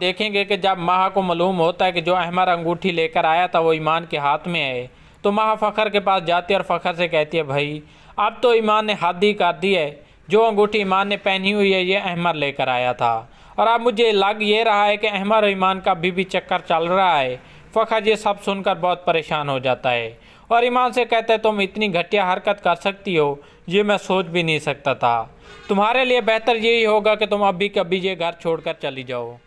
देखेंगे कि जब माह को मालूम होता है कि जो अहमर अंगूठी लेकर आया था वो ईमान के हाथ में है तो माह फ़खर के पास जाती है और फ़खर से कहती है भाई अब तो ईमान ने हद ही कर दी है जो अंगूठी ईमान ने पहनी हुई है ये अहमर लेकर आया था और अब मुझे लग ये रहा है कि अहमर और ईमान का अभी भी चक्कर चल रहा है फ़खर ये सब सुनकर बहुत परेशान हो जाता है और ईमान से कहते हैं तुम इतनी घटिया हरकत कर सकती हो ये मैं सोच भी नहीं सकता था तुम्हारे लिए बेहतर यही होगा कि तुम अभी कभी ये घर छोड़कर चली जाओ